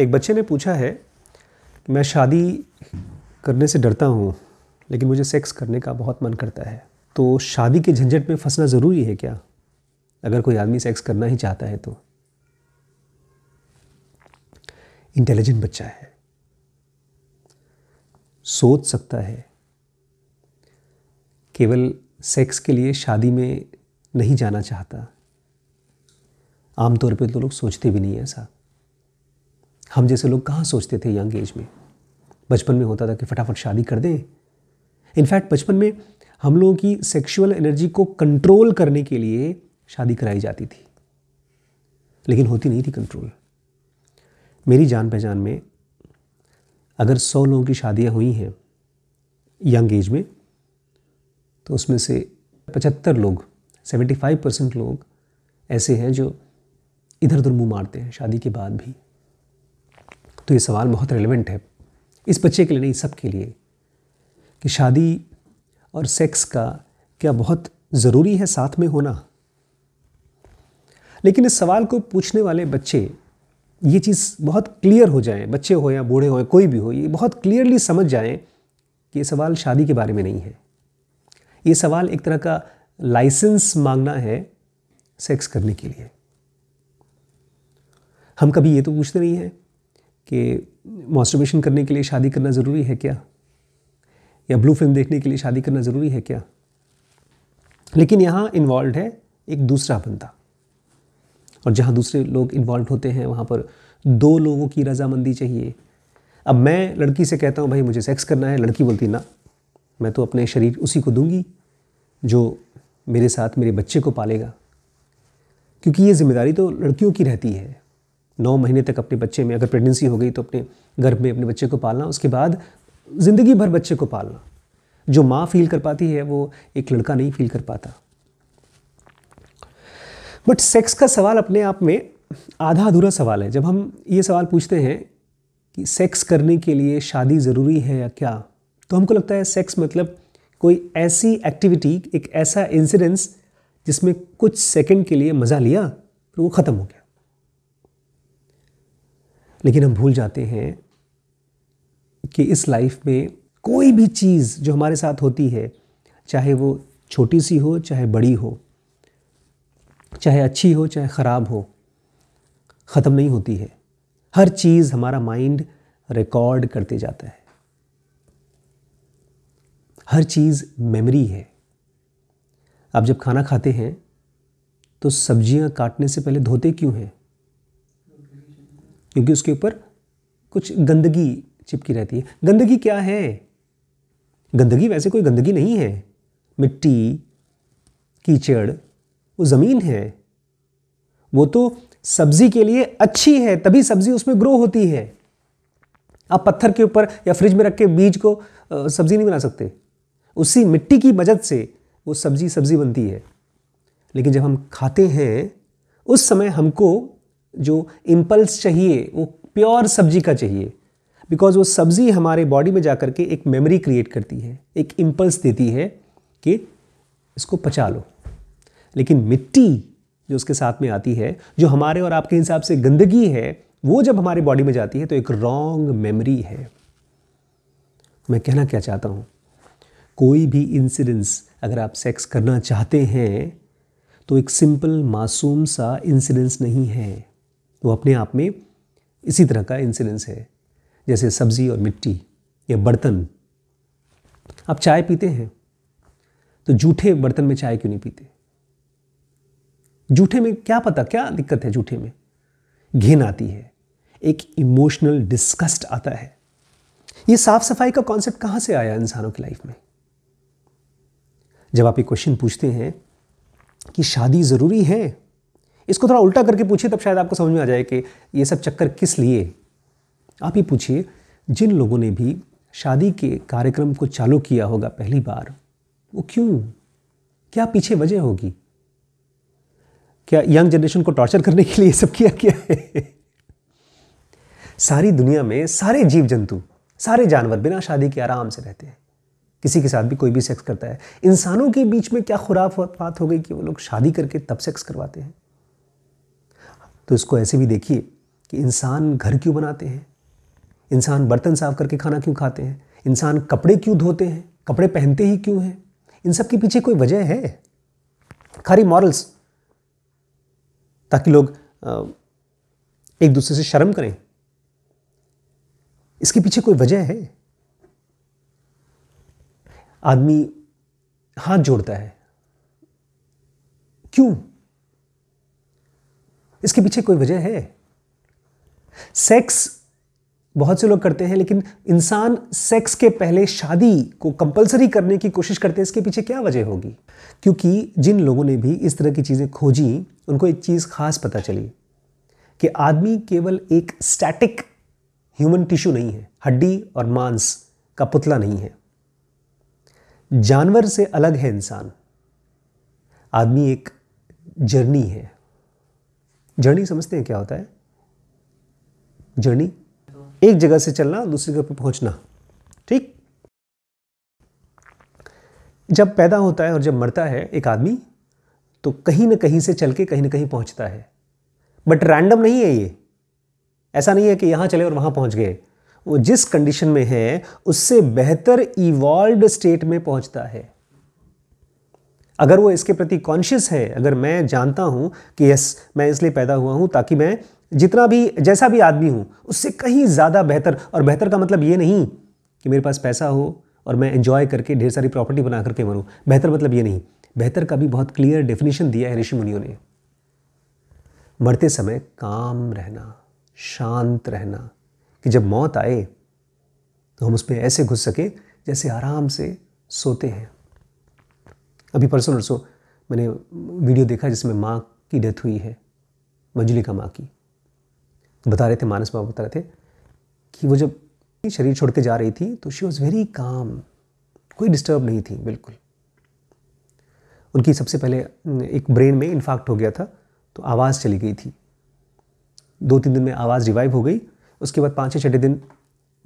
एक बच्चे ने पूछा है कि मैं शादी करने से डरता हूँ लेकिन मुझे सेक्स करने का बहुत मन करता है तो शादी के झंझट में फंसना ज़रूरी है क्या अगर कोई आदमी सेक्स करना ही चाहता है तो इंटेलिजेंट बच्चा है सोच सकता है केवल सेक्स के लिए शादी में नहीं जाना चाहता आमतौर पे तो लोग सोचते भी नहीं ऐसा हम जैसे लोग कहाँ सोचते थे यंग एज में बचपन में होता था कि फटाफट शादी कर दें इनफैक्ट बचपन में हम लोगों की सेक्शुअल एनर्जी को कंट्रोल करने के लिए शादी कराई जाती थी लेकिन होती नहीं थी कंट्रोल मेरी जान पहचान में अगर सौ लोगों की शादियाँ हुई हैं यंग एज में तो उसमें से पचहत्तर लोग सेवेंटी फाइव परसेंट लोग ऐसे हैं जो इधर उधर मुंह मारते हैं शादी के बाद भी तो ये सवाल बहुत रेलिवेंट है इस बच्चे के लिए नहीं सबके लिए कि शादी और सेक्स का क्या बहुत ज़रूरी है साथ में होना लेकिन इस सवाल को पूछने वाले बच्चे ये चीज़ बहुत क्लियर हो जाएं बच्चे हो या बूढ़े हों कोई भी हो ये बहुत क्लियरली समझ जाएं कि ये सवाल शादी के बारे में नहीं है ये सवाल एक तरह का लाइसेंस मांगना है सेक्स करने के लिए हम कभी ये तो पूछते नहीं हैं कि मॉस्टरबेशन करने के लिए शादी करना ज़रूरी है क्या या ब्लू फिल्म देखने के लिए शादी करना ज़रूरी है क्या लेकिन यहाँ इन्वॉल्व है एक दूसरा बंदा और जहाँ दूसरे लोग इन्वॉल्व होते हैं वहाँ पर दो लोगों की रजामंदी चाहिए अब मैं लड़की से कहता हूँ भाई मुझे सेक्स करना है लड़की बोलती ना मैं तो अपने शरीर उसी को दूंगी जो मेरे साथ मेरे बच्चे को पालेगा क्योंकि ये जिम्मेदारी तो लड़कियों की रहती है नौ महीने तक अपने बच्चे में अगर प्रेगनेंसी हो गई तो अपने गर्भ में अपने बच्चे को पालना उसके बाद ज़िंदगी भर बच्चे को पालना जो माँ फील कर पाती है वो एक लड़का नहीं फील कर पाता बट सेक्स का सवाल अपने आप में आधा अधूरा सवाल है जब हम ये सवाल पूछते हैं कि सेक्स करने के लिए शादी ज़रूरी है या क्या तो हमको लगता है सेक्स मतलब कोई ऐसी एक्टिविटी एक ऐसा इंसिडेंस जिसमें कुछ सेकंड के लिए मज़ा लिया फिर तो वो ख़त्म हो गया लेकिन हम भूल जाते हैं कि इस लाइफ में कोई भी चीज़ जो हमारे साथ होती है चाहे वो छोटी सी हो चाहे बड़ी हो चाहे अच्छी हो चाहे ख़राब हो ख़त्म नहीं होती है हर चीज़ हमारा माइंड रिकॉर्ड करते जाता है हर चीज़ मेमोरी है आप जब खाना खाते हैं तो सब्जियां काटने से पहले धोते क्यों हैं क्योंकि उसके ऊपर कुछ गंदगी चिपकी रहती है गंदगी क्या है गंदगी वैसे कोई गंदगी नहीं है मिट्टी कीचड़ वो ज़मीन है वो तो सब्जी के लिए अच्छी है तभी सब्जी उसमें ग्रो होती है आप पत्थर के ऊपर या फ्रिज में रख के बीज को सब्जी नहीं बना सकते उसी मिट्टी की मदद से वो सब्जी सब्जी बनती है लेकिन जब हम खाते हैं उस समय हमको जो इम्पल्स चाहिए वो प्योर सब्जी का चाहिए बिकॉज वो सब्ज़ी हमारे बॉडी में जाकर के एक मेमोरी क्रिएट करती है एक इम्पल्स देती है कि इसको पचा लो लेकिन मिट्टी जो उसके साथ में आती है जो हमारे और आपके हिसाब से गंदगी है वो जब हमारे बॉडी में जाती है तो एक रॉन्ग मेमोरी है मैं कहना क्या चाहता हूँ कोई भी इंसिडेंस अगर आप सेक्स करना चाहते हैं तो एक सिंपल मासूम सा इंसिडेंस नहीं है वो अपने आप में इसी तरह का इंसिडेंस है जैसे सब्ज़ी और मिट्टी या बर्तन आप चाय पीते हैं तो जूठे बर्तन में चाय क्यों नहीं पीते जूठे में क्या पता क्या दिक्कत है जूठे में घिन आती है एक इमोशनल डिस्कस्ट आता है ये साफ सफाई का कॉन्सेप्ट कहां से आया इंसानों की लाइफ में जब आप ये क्वेश्चन पूछते हैं कि शादी ज़रूरी है इसको थोड़ा उल्टा करके पूछिए तब शायद आपको समझ में आ जाए कि ये सब चक्कर किस लिए आप ही पूछिए जिन लोगों ने भी शादी के कार्यक्रम को चालू किया होगा पहली बार वो क्यों क्या पीछे वजह होगी क्या यंग जनरेशन को टॉर्चर करने के लिए सब किया गया है सारी दुनिया में सारे जीव जंतु सारे जानवर बिना शादी के आराम से रहते हैं किसी के साथ भी कोई भी सेक्स करता है इंसानों के बीच में क्या बात हो गई कि वो लोग शादी करके तब सेक्स करवाते हैं तो इसको ऐसे भी देखिए कि इंसान घर क्यों बनाते हैं इंसान बर्तन साफ करके खाना क्यों खाते हैं इंसान कपड़े क्यों धोते हैं कपड़े पहनते ही क्यों हैं इन सब के पीछे कोई वजह है खारी मॉरल्स ताकि लोग एक दूसरे से शर्म करें इसके पीछे कोई वजह है आदमी हाथ जोड़ता है क्यों इसके पीछे कोई वजह है सेक्स बहुत से लोग करते हैं लेकिन इंसान सेक्स के पहले शादी को कंपलसरी करने की कोशिश करते हैं इसके पीछे क्या वजह होगी क्योंकि जिन लोगों ने भी इस तरह की चीज़ें खोजी उनको एक चीज़ खास पता चली कि आदमी केवल एक स्टैटिक ह्यूमन टिश्यू नहीं है हड्डी और मांस का पुतला नहीं है जानवर से अलग है इंसान आदमी एक जर्नी है जर्नी समझते हैं क्या होता है जर्नी एक जगह से चलना दूसरी जगह पर पहुंचना ठीक जब पैदा होता है और जब मरता है एक आदमी तो कहीं ना कहीं से चल के कहीं ना कहीं पहुंचता है बट रैंडम नहीं है ये ऐसा नहीं है कि यहां चले और वहां पहुंच गए वो जिस कंडीशन में है उससे बेहतर इवॉल्व स्टेट में पहुंचता है अगर वो इसके प्रति कॉन्शियस है अगर मैं जानता हूँ कि यस मैं इसलिए पैदा हुआ हूँ ताकि मैं जितना भी जैसा भी आदमी हूँ उससे कहीं ज़्यादा बेहतर और बेहतर का मतलब ये नहीं कि मेरे पास पैसा हो और मैं इन्जॉय करके ढेर सारी प्रॉपर्टी बना करके मरूँ बेहतर मतलब ये नहीं बेहतर का भी बहुत क्लियर डेफिनेशन दिया है ऋषि मुनियों ने मरते समय काम रहना शांत रहना कि जब मौत आए तो हम उसमें ऐसे घुस सके जैसे आराम से सोते हैं अभी परसों परसों मैंने वीडियो देखा जिसमें माँ की डेथ हुई है मंजुलिका माँ की तो बता रहे थे मानस बाबा बता रहे थे कि वो जब शरीर छोड़ के जा रही थी तो शी वॉज़ वेरी काम कोई डिस्टर्ब नहीं थी बिल्कुल उनकी सबसे पहले एक ब्रेन में इन्फैक्ट हो गया था तो आवाज़ चली गई थी दो तीन दिन में आवाज़ रिवाइव हो गई उसके बाद पाँच छठे दिन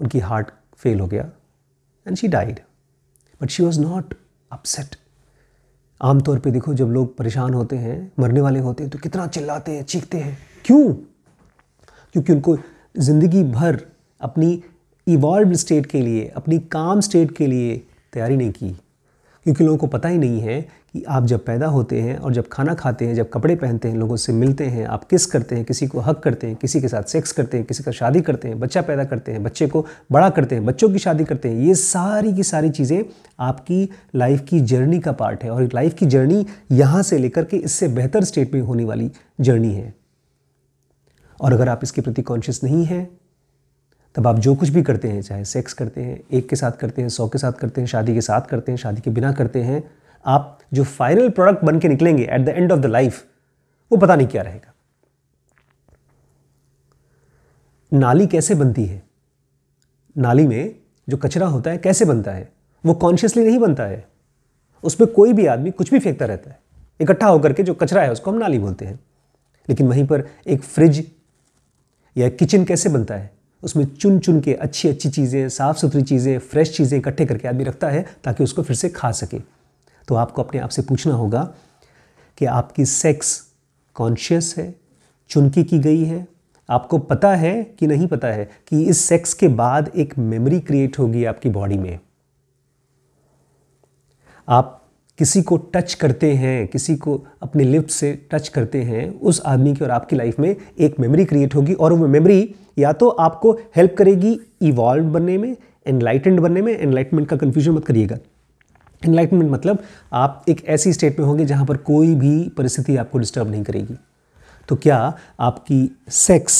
उनकी हार्ट फेल हो गया and she died but she was not upset आमतौर पे देखो जब लोग परेशान होते हैं मरने वाले होते हैं तो कितना चिल्लाते हैं चीखते हैं क्यों क्योंकि उनको ज़िंदगी भर अपनी इवॉल्व स्टेट के लिए अपनी काम स्टेट के लिए तैयारी नहीं की क्योंकि लोगों को पता ही नहीं है कि आप जब पैदा होते हैं और जब खाना खाते हैं जब कपड़े पहनते हैं लोगों से मिलते हैं आप किस करते हैं किसी को हक करते हैं किसी के साथ सेक्स करते हैं किसी का शादी करते हैं बच्चा पैदा करते हैं बच्चे को बड़ा करते हैं बच्चों की शादी करते हैं ये सारी की सारी चीज़ें आपकी लाइफ की जर्नी का पार्ट है और लाइफ की जर्नी यहाँ से लेकर के इससे बेहतर स्टेट में होने वाली जर्नी है और अगर आप इसके प्रति कॉन्शियस नहीं हैं तब आप जो कुछ भी करते हैं चाहे सेक्स करते हैं एक के साथ करते हैं सौ के साथ करते हैं शादी के साथ करते हैं शादी के बिना करते हैं आप जो फाइनल प्रोडक्ट बन के निकलेंगे at the end of the life वो पता नहीं क्या रहेगा नाली कैसे बनती है नाली में जो कचरा होता है कैसे बनता है वो कॉन्शियसली नहीं बनता है उसमें कोई भी आदमी कुछ भी फेंकता रहता है इकट्ठा होकर के जो कचरा है उसको हम नाली बोलते हैं लेकिन वहीं पर एक फ्रिज या किचन कैसे बनता है उसमें चुन चुन के अच्छी अच्छी चीज़ें साफ़ सुथरी चीज़ें फ्रेश चीज़ें इकट्ठे करके आदमी रखता है ताकि उसको फिर से खा सके तो आपको अपने आप से पूछना होगा कि आपकी सेक्स कॉन्शियस है चुनकी की गई है आपको पता है कि नहीं पता है कि इस सेक्स के बाद एक मेमोरी क्रिएट होगी आपकी बॉडी में आप किसी को टच करते हैं किसी को अपने लिप्स से टच करते हैं उस आदमी की और आपकी लाइफ में एक मेमोरी क्रिएट होगी और वो मेमोरी या तो आपको हेल्प करेगी इवॉल्व बनने में एनलाइटेंड बनने में एनलाइटमेंट का कन्फ्यूजन मत करिएगा इनलाइटमेंट मतलब आप एक ऐसी स्टेट में होंगे जहाँ पर कोई भी परिस्थिति आपको डिस्टर्ब नहीं करेगी तो क्या आपकी सेक्स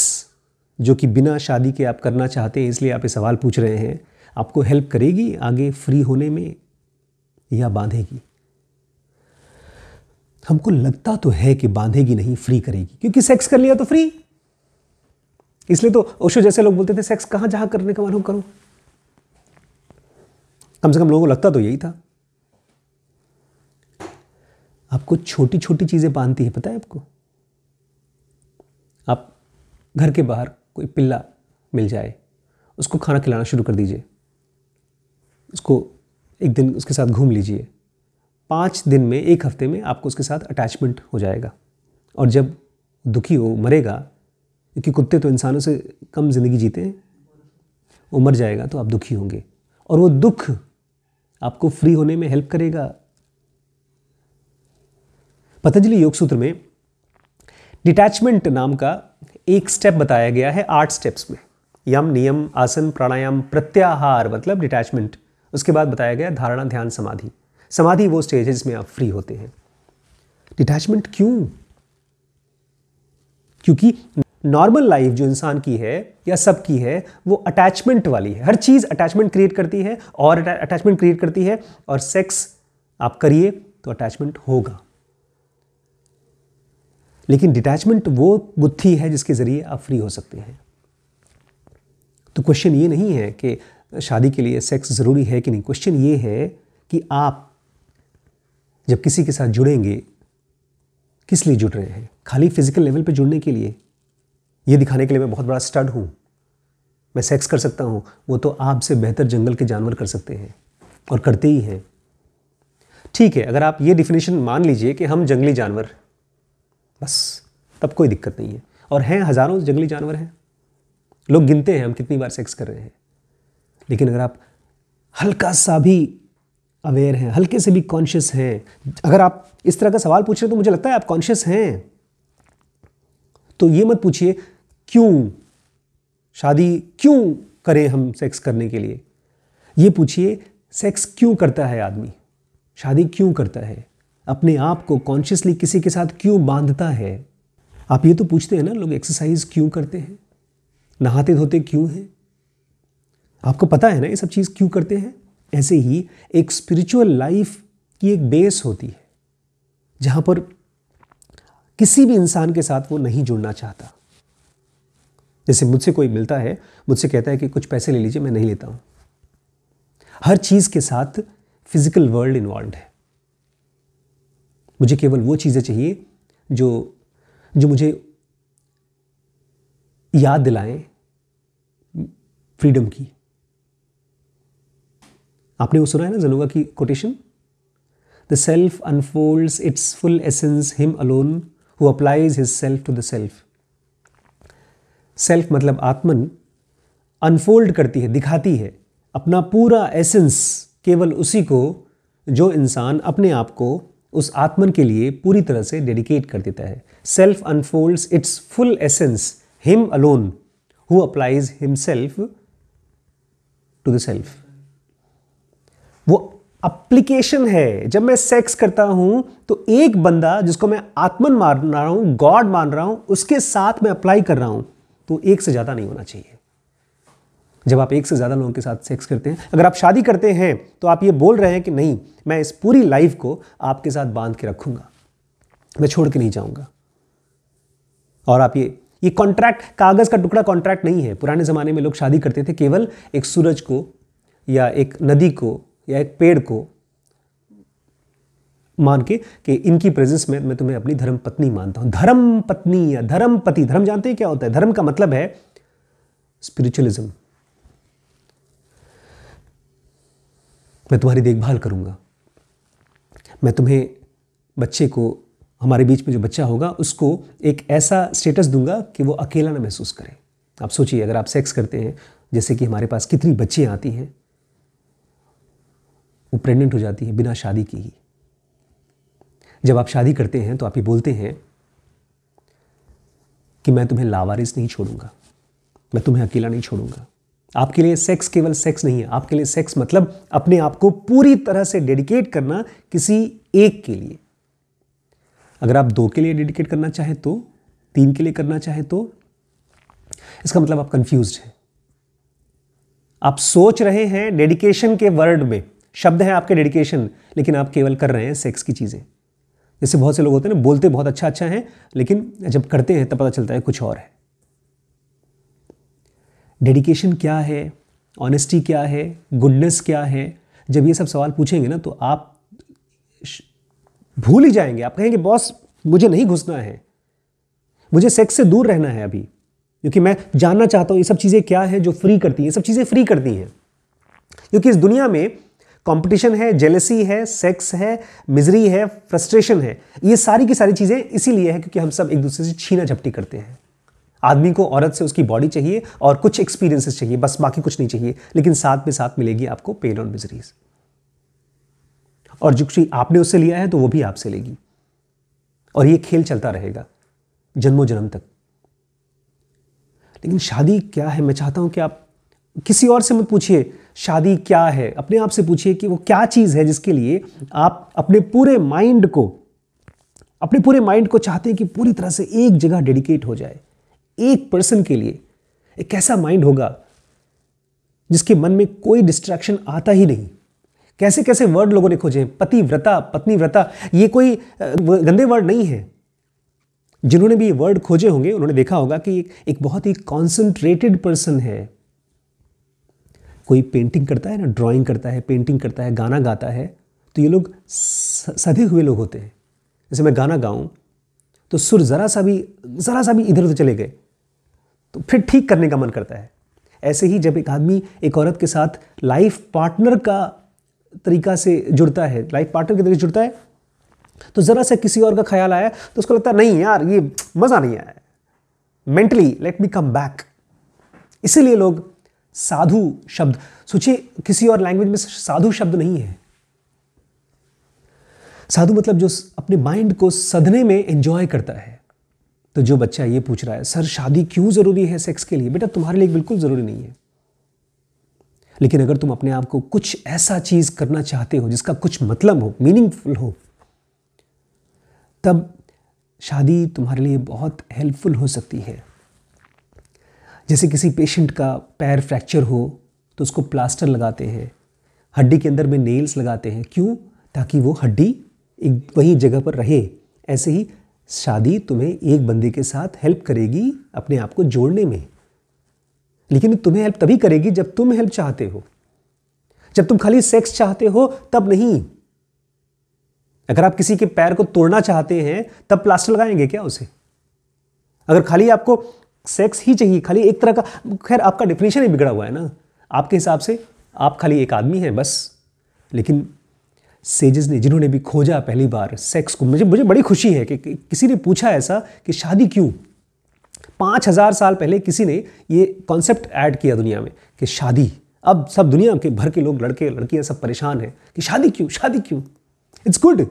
जो कि बिना शादी के आप करना चाहते हैं इसलिए आप ये सवाल पूछ रहे हैं आपको हेल्प करेगी आगे फ्री होने में या बांधेगी हमको लगता तो है कि बांधेगी नहीं फ्री करेगी क्योंकि सेक्स कर लिया तो फ्री इसलिए तो ओशो जैसे लोग बोलते थे सेक्स कहां जहां करने का मन हो करो कम से कम लोगों को लगता तो यही था आपको छोटी छोटी चीज़ें बांधती है पता है आपको आप घर के बाहर कोई पिल्ला मिल जाए उसको खाना खिलाना शुरू कर दीजिए उसको एक दिन उसके साथ घूम लीजिए पाँच दिन में एक हफ्ते में आपको उसके साथ अटैचमेंट हो जाएगा और जब दुखी हो मरेगा क्योंकि कुत्ते तो इंसानों से कम ज़िंदगी जीते हैं वो मर जाएगा तो आप दुखी होंगे और वो दुख आपको फ्री होने में हेल्प करेगा पतंजलि योग सूत्र में डिटैचमेंट नाम का एक स्टेप बताया गया है आठ स्टेप्स में यम नियम आसन प्राणायाम प्रत्याहार मतलब डिटैचमेंट उसके बाद बताया गया धारणा ध्यान समाधि समाधि वो स्टेज है जिसमें आप फ्री होते हैं डिटैचमेंट क्यों क्योंकि नॉर्मल लाइफ जो इंसान की है या सब की है वो अटैचमेंट वाली है हर चीज़ अटैचमेंट क्रिएट करती है और अटैचमेंट क्रिएट करती है और सेक्स आप करिए तो अटैचमेंट होगा लेकिन डिटैचमेंट वो बुद्धि है जिसके ज़रिए आप फ्री हो सकते हैं तो क्वेश्चन ये नहीं है कि शादी के लिए सेक्स ज़रूरी है कि नहीं क्वेश्चन ये है कि आप जब किसी के साथ जुड़ेंगे किस लिए जुड़ रहे हैं खाली फिजिकल लेवल पे जुड़ने के लिए ये दिखाने के लिए मैं बहुत बड़ा स्टड हूँ मैं सेक्स कर सकता हूँ वो तो आपसे बेहतर जंगल के जानवर कर सकते हैं और करते ही हैं ठीक है अगर आप ये डिफिनेशन मान लीजिए कि हम जंगली जानवर बस तब कोई दिक्कत नहीं है और हैं हज़ारों जंगली जानवर हैं लोग गिनते हैं हम कितनी बार सेक्स कर रहे हैं लेकिन अगर आप हल्का सा भी अवेयर हैं हल्के से भी कॉन्शियस हैं अगर आप इस तरह का सवाल पूछ रहे तो मुझे लगता है आप कॉन्शियस हैं तो ये मत पूछिए क्यों शादी क्यों करें हम सेक्स करने के लिए ये पूछिए सेक्स क्यों करता है आदमी शादी क्यों करता है अपने आप को कॉन्शियसली किसी के साथ क्यों बांधता है आप ये तो पूछते हैं ना लोग एक्सरसाइज क्यों करते हैं नहाते धोते क्यों हैं आपको पता है ना ये सब चीज़ क्यों करते हैं ऐसे ही एक स्पिरिचुअल लाइफ की एक बेस होती है जहां पर किसी भी इंसान के साथ वो नहीं जुड़ना चाहता जैसे मुझसे कोई मिलता है मुझसे कहता है कि कुछ पैसे ले लीजिए मैं नहीं लेता हूं हर चीज़ के साथ फिजिकल वर्ल्ड इन्वॉल्व है मुझे केवल वो चीज़ें चाहिए जो जो मुझे याद दिलाएं फ्रीडम की आपने वो सुना है ना जलूगा की quotation the self unfolds its full essence him alone who applies his self to the self self मतलब आत्मन अनफोल्ड करती है दिखाती है अपना पूरा एसेंस केवल उसी को जो इंसान अपने आप को उस आत्मन के लिए पूरी तरह से डेडिकेट कर देता है self unfolds its full essence him alone who applies himself to the self वो अप्लीकेशन है जब मैं सेक्स करता हूं तो एक बंदा जिसको मैं आत्मन मान रहा हूं गॉड मान रहा हूं उसके साथ मैं अप्लाई कर रहा हूं तो एक से ज़्यादा नहीं होना चाहिए जब आप एक से ज़्यादा लोगों के साथ सेक्स करते हैं अगर आप शादी करते हैं तो आप ये बोल रहे हैं कि नहीं मैं इस पूरी लाइफ को आपके साथ बांध के रखूँगा मैं छोड़ के नहीं जाऊँगा और आप ये ये कॉन्ट्रैक्ट कागज़ का टुकड़ा कॉन्ट्रैक्ट नहीं है पुराने ज़माने में लोग शादी करते थे केवल एक सूरज को या एक नदी को या एक पेड़ को मान के कि इनकी प्रेजेंस में मैं तुम्हें अपनी धर्म पत्नी मानता हूँ धर्म पत्नी या धर्म पति धर्म जानते हैं क्या होता है धर्म का मतलब है स्पिरिचुअलिज्म मैं तुम्हारी देखभाल करूँगा मैं तुम्हें बच्चे को हमारे बीच में जो बच्चा होगा उसको एक ऐसा स्टेटस दूंगा कि वो अकेला ना महसूस करे आप सोचिए अगर आप सेक्स करते हैं जैसे कि हमारे पास कितनी बच्चे आती हैं वो प्रेग्नेंट हो जाती हैं बिना शादी की ही जब आप शादी करते हैं तो आप ये बोलते हैं कि मैं तुम्हें लावारिस नहीं छोड़ूंगा मैं तुम्हें अकेला नहीं छोड़ूंगा आपके लिए सेक्स केवल सेक्स नहीं है आपके लिए सेक्स मतलब अपने आप को पूरी तरह से डेडिकेट करना किसी एक के लिए अगर आप दो के लिए डेडिकेट करना चाहें तो तीन के लिए करना चाहें तो इसका मतलब आप कंफ्यूज हैं आप सोच रहे हैं डेडिकेशन के वर्ड में शब्द हैं आपके डेडिकेशन लेकिन आप केवल कर रहे हैं सेक्स की चीज़ें जैसे बहुत से लोग होते हैं ना बोलते बहुत अच्छा अच्छा हैं लेकिन जब करते हैं तब पता चलता है कुछ और है डेडिकेशन क्या है ऑनेस्टी क्या है गुडनेस क्या है जब ये सब सवाल पूछेंगे ना तो आप भूल ही जाएंगे आप कहेंगे बॉस मुझे नहीं घुसना है मुझे सेक्स से दूर रहना है अभी क्योंकि मैं जानना चाहता हूँ ये सब चीज़ें क्या है जो फ्री करती हैं ये सब चीज़ें फ्री करती हैं क्योंकि इस दुनिया में कंपटीशन है जेलसी है सेक्स है मिजरी है फ्रस्ट्रेशन है ये सारी की सारी चीज़ें इसीलिए है क्योंकि हम सब एक दूसरे से छीना झपटी करते हैं आदमी को औरत से उसकी बॉडी चाहिए और कुछ एक्सपीरियंसेस चाहिए बस बाकी कुछ नहीं चाहिए लेकिन साथ में साथ मिलेगी आपको पेन और मिजरीज और जो कुछ आपने उससे लिया है तो वो भी आपसे लेगी और ये खेल चलता रहेगा जन्मों जन्म तक लेकिन शादी क्या है मैं चाहता हूं कि आप किसी और से मत पूछिए शादी क्या है अपने आप से पूछिए कि वो क्या चीज़ है जिसके लिए आप अपने पूरे माइंड को अपने पूरे माइंड को चाहते हैं कि पूरी तरह से एक जगह डेडिकेट हो जाए एक पर्सन के लिए एक कैसा माइंड होगा जिसके मन में कोई डिस्ट्रैक्शन आता ही नहीं कैसे कैसे वर्ड लोगों ने खोजे पति व्रता पत्नी व्रता ये कोई गंदे वर्ड नहीं है जिन्होंने भी ये वर्ड खोजे होंगे उन्होंने देखा होगा कि एक बहुत ही कॉन्सेंट्रेटेड पर्सन है कोई पेंटिंग करता है ना ड्राइंग करता है पेंटिंग करता है गाना गाता है तो ये लोग सधे हुए लोग होते हैं जैसे मैं गाना गाऊं तो सुर ज़रा सा भी ज़रा सा भी इधर उधर चले गए तो फिर ठीक करने का मन करता है ऐसे ही जब एक आदमी एक औरत के साथ लाइफ पार्टनर का तरीका से जुड़ता है लाइफ पार्टनर के तरीके से जुड़ता है तो ज़रा सा किसी और का ख्याल आया तो उसको लगता है नहीं यार ये मज़ा नहीं आया mentally let me come back इसीलिए लोग साधु शब्द सोचिए किसी और लैंग्वेज में साधु शब्द नहीं है साधु मतलब जो अपने माइंड को सधने में एंजॉय करता है तो जो बच्चा ये पूछ रहा है सर शादी क्यों ज़रूरी है सेक्स के लिए बेटा तुम्हारे लिए बिल्कुल ज़रूरी नहीं है लेकिन अगर तुम अपने आप को कुछ ऐसा चीज़ करना चाहते हो जिसका कुछ मतलब हो मीनिंगफुल हो तब शादी तुम्हारे लिए बहुत हेल्पफुल हो सकती है जैसे किसी पेशेंट का पैर फ्रैक्चर हो तो उसको प्लास्टर लगाते हैं हड्डी के अंदर में नेल्स लगाते हैं क्यों ताकि वो हड्डी एक वही जगह पर रहे ऐसे ही शादी तुम्हें एक बंदे के साथ हेल्प करेगी अपने आप को जोड़ने में लेकिन तुम्हें हेल्प तभी करेगी जब तुम हेल्प चाहते हो जब तुम खाली सेक्स चाहते हो तब नहीं अगर आप किसी के पैर को तोड़ना चाहते हैं तब प्लास्टर लगाएंगे क्या उसे अगर खाली आपको सेक्स ही चाहिए खाली एक तरह का खैर आपका डिफिनेशन ही बिगड़ा हुआ है ना आपके हिसाब से आप खाली एक आदमी हैं बस लेकिन सेजेस ने जिन्होंने भी खोजा पहली बार सेक्स को मुझे मुझे बड़ी खुशी है कि, कि किसी ने पूछा ऐसा कि शादी क्यों पाँच हज़ार साल पहले किसी ने ये कॉन्सेप्ट ऐड किया दुनिया में कि शादी अब सब दुनिया के भर के लोग लड़के लड़कियां सब परेशान हैं कि शादी क्यों शादी क्यों इट्स गुड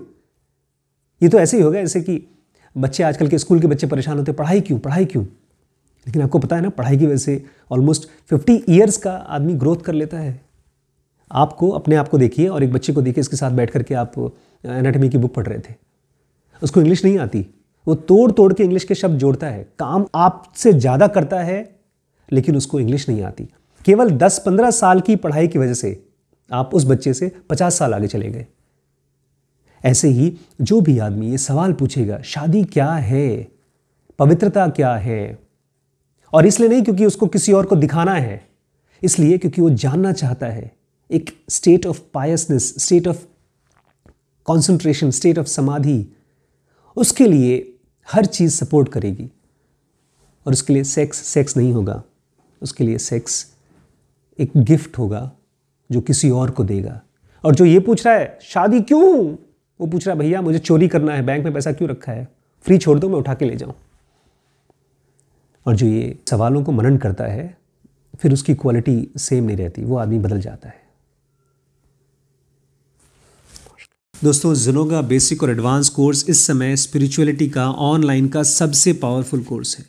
ये तो ऐसे ही हो गया जैसे कि बच्चे आजकल के स्कूल के बच्चे परेशान होते पढ़ाई क्यों पढ़ाई क्यों लेकिन आपको पता है ना पढ़ाई की वजह से ऑलमोस्ट फिफ्टी ईयर्स का आदमी ग्रोथ कर लेता है आपको अपने आप को देखिए और एक बच्चे को देखिए इसके साथ बैठ करके आप एनाटॉमी की बुक पढ़ रहे थे उसको इंग्लिश नहीं आती वो तोड़ तोड़ के इंग्लिश के शब्द जोड़ता है काम आपसे ज़्यादा करता है लेकिन उसको इंग्लिश नहीं आती केवल 10-15 साल की पढ़ाई की वजह से आप उस बच्चे से 50 साल आगे चले गए ऐसे ही जो भी आदमी ये सवाल पूछेगा शादी क्या है पवित्रता क्या है और इसलिए नहीं क्योंकि उसको किसी और को दिखाना है इसलिए क्योंकि वो जानना चाहता है एक state of piousness state of concentration state of samadhi उसके लिए हर चीज़ सपोर्ट करेगी और उसके लिए सेक्स सेक्स नहीं होगा उसके लिए सेक्स एक गिफ्ट होगा जो किसी और को देगा और जो ये पूछ रहा है शादी क्यों वो पूछ रहा है भैया मुझे चोरी करना है बैंक में पैसा क्यों रखा है फ्री छोड़ दो मैं उठा के ले जाऊं और जो ये सवालों को मनन करता है फिर उसकी क्वालिटी सेम नहीं रहती वो आदमी बदल जाता है दोस्तों जलोगा बेसिक और एडवांस कोर्स इस समय स्पिरिचुअलिटी का ऑनलाइन का सबसे पावरफुल कोर्स है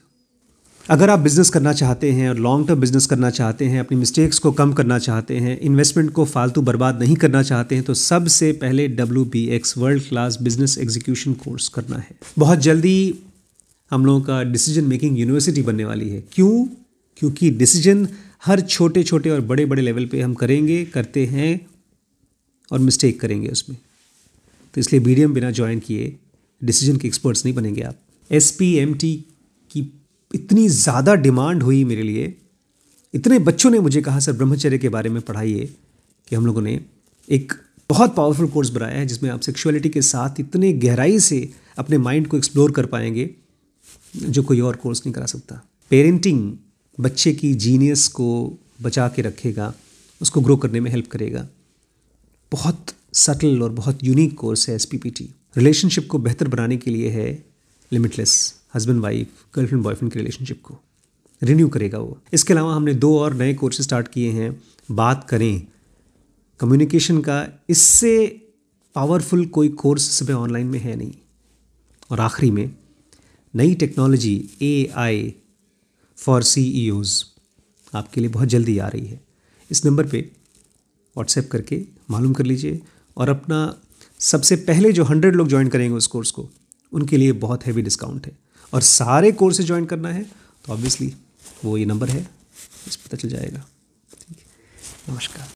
अगर आप बिज़नेस करना चाहते हैं और लॉन्ग टर्म बिज़नेस करना चाहते हैं अपनी मिस्टेक्स को कम करना चाहते हैं इन्वेस्टमेंट को फालतू बर्बाद नहीं करना चाहते हैं तो सबसे पहले W B X world class business execution course करना है बहुत जल्दी हम लोगों का डिसीजन मेकिंग यूनिवर्सिटी बनने वाली है क्यों क्योंकि डिसीजन हर छोटे छोटे और बड़े बड़े लेवल पे हम करेंगे करते हैं और मिस्टेक करेंगे उसमें तो इसलिए बी बिना ज्वाइन किए डिसीजन के एक्सपर्ट्स नहीं बनेंगे आप एस की इतनी ज़्यादा डिमांड हुई मेरे लिए इतने बच्चों ने मुझे कहा सर ब्रह्मचर्य के बारे में पढ़ाइए कि हम लोगों ने एक बहुत पावरफुल कोर्स बनाया है जिसमें आप सेक्सुअलिटी के साथ इतने गहराई से अपने माइंड को एक्सप्लोर कर पाएंगे जो कोई और कोर्स नहीं करा सकता पेरेंटिंग बच्चे की जीनियस को बचा के रखेगा उसको ग्रो करने में हेल्प करेगा बहुत सटल और बहुत यूनिक कोर्स है एस रिलेशनशिप को बेहतर बनाने के लिए है limitless husband wife girlfriend boyfriend की रिलेशनशिप को रिन्यू करेगा वो इसके अलावा हमने दो और नए कोर्स स्टार्ट किए हैं बात करें कम्युनिकेशन का इससे पावरफुल कोई कोर्स सुबह ऑनलाइन में है नहीं और आखिरी में नई technology A I for C E Os आपके लिए बहुत जल्दी आ रही है इस नंबर पे व्हाट्सएप करके मालूम कर लीजिए और अपना सबसे पहले जो हंड्रेड लोग ज्वाइन करेंगे उस कोर्स को उनके लिए बहुत हैवी डिस्काउंट है और सारे कोर्सेज ज्वाइन करना है तो ऑब्वियसली वो ये नंबर है इस पता तो चल जाएगा ठीक है नमस्कार